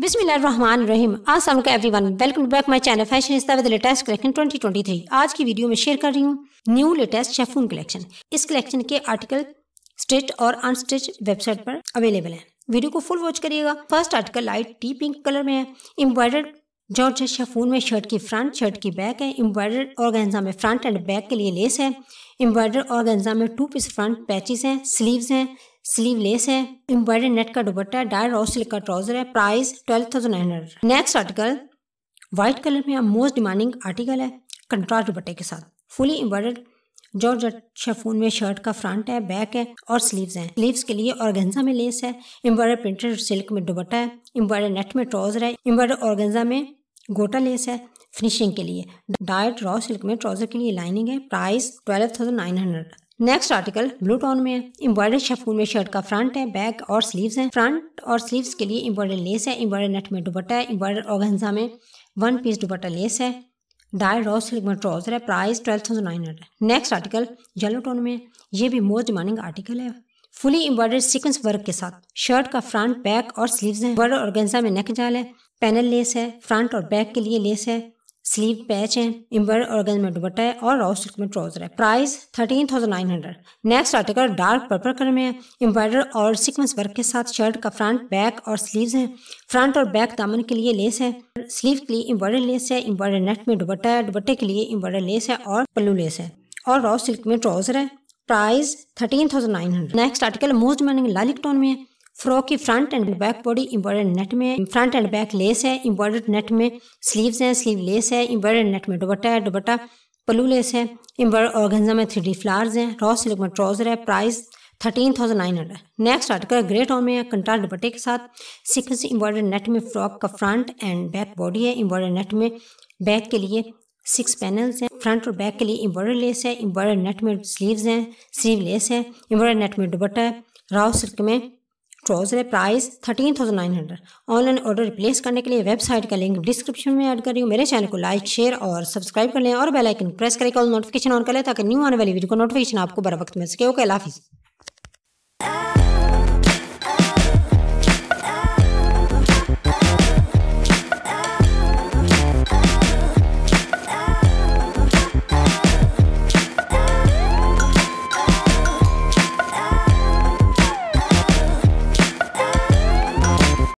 बिस्मिल्लाम आसम का everyone welcome back my channel fashion इस्ता विद लेटेस्ट कलेक्शन 2023 आज की वीडियो में शेयर कर रही हूँ न्यू लेटेस्ट शेफून कलेक्शन इस कलेक्शन के आर्टिकल स्टिच और अनस्टिच वेबसाइट पर अवेलेबल है वीडियो को फुल वॉच करिएगा first article light tea pink colour में है एम्ब्रॉयडर्ड जॉर्ज शेफून में शर्ट की फ्रंट शर्ट की बैक है एम्ब्रॉयडर्ड ऑर्गेन्जा में फ्रंट एंड बैक के लिए लेस है एम्ब्रॉयडर ऑर्गेन्जा में टू पीस फ्रंट पैचेस हैं स्लीव्स हैं स्लीव लेस है एम्ब्रॉयडर नेट का दुपट्टा है डायर और सिल्क का ट्राउजर है price twelve thousand nine hundred next article white colour में मोस्ट डिमांडिंग आर्टिकल है कंट्रास्ट दुपट्टे के साथ फुली एम्ब्रॉयडर जॉर्ज शेफून में शर्ट का फ्रंट है बैक है और स्लीव्स हैं स्लीव्स के लिए ऑर्गेंजा में लेस है एम्ब्रॉयडर प्रिंटेड सिल्क में दुपट्टा है एम्ब्रॉयडर नेट में ट्राउजर है एम्ब्रॉयडर ऑर्गेंजा में गोटा लेस है फिनिशिंग के लिए डायट रॉ सिल्क में ट्राउजर के लिए लाइनिंग है price twelve thousand nine hundred next article blue tone में है एम्ब्रॉयडर शेफून में शर्ट का फ्रंट है बैक और स्लीव्स हैं फ्रंट और स्लीव्स के लिए एम्ब्रॉयडर लेस है एम्ब्रॉयडर नेट में दुपट्टा है एम्ब्रॉयडर ऑगेंजा में वन पीस दुपट्टा लेस है डाई रॉ सिल्क में ट्राउजर है price twelve thousand nine hundred next article yellow tone में ये भी मोस्ट डिमांडिंग आर्टिकल है फुली एम्ब्रॉयडर सिक्वेंस वर्क के साथ शर्ट का फ्रंट बैक और स्लीव्स हैं एम्ब्रॉयडर ऑर्गेंजा में नेक जाल है पैनल लेस है फ्रंट और बैक के लिए लेस है स्लीव पैच है एम्बर ऑर्गन में दुबट्टा है और राउ सिल्क में ट्राउजर है price thirteen thousand nine hundred next article dark purple colour में है एम्ब्रॉयडर और सिक्वेंस वर्क के साथ शर्ट का फ्रंट बैक और स्लीव्स हैं फ्रंट और बैक दामन के लिए लेस है स्लीव के लिए एम्ब्रॉयडर लेस है एम्ब्रॉयडर नेट में दुबट्टा है दुबट्टे के लिए एम्ब्रॉयडर लेस है और पल्लू लेस है और राउ सिल्क में ट्राउजर है price thirteen thousand nine hundred next article most मैनिंग लालिक टोन में है फ्रॉक की front and back body embroidered net में फ्रंट एंड बैक लेस है एम्ब्रॉयडर्ड नेट में स्लीव्स हैं स्लीव लेस है एम्ब्रॉयडर्ड नेट में दुबट्टा है दुबट्टा पलू लेस है एम्ब्रॉयड ऑर्गेंजा में थ्री डी फ्लावर्स हैं रॉस सिल्क में ट्राउजर है price thirteen thousand nine hundred next article grey tone में है कंटार दुपट्टे के साथ सिक्वेंस एम्ब्रॉयडर्ड नेट में फ्रॉक का फ्रंट एंड बैक बॉडी है एम्ब्रॉयडर नेट में बैक के लिए सिक्स पैनल्स हैं फ्रंट और बैक के लिए एम्ब्रॉयडर लेस है एम्ब्रॉयडर नेट में स्लीव्स हैं स्लीव लेस है एम्ब्रॉयडर नेट में दुपट्टा है राउ सिल्क में ट्रोज है price thirteen thousand nine hundred online order replace करने के लिए वेबसाइट का लिंक डिस्क्रिप्शन में ऐड कर रही हूँ मेरे चैनल को लाइक शेयर और सब्सक्राइब कर लें और बेलाइकन प्रेस करके ऑल नोटिफिकेशन ऑन कर लें ताकि न्यू आने वाली वीडियो को नोटिफिकेशन आपको बर वक्त मिल सके ओके लाफिज़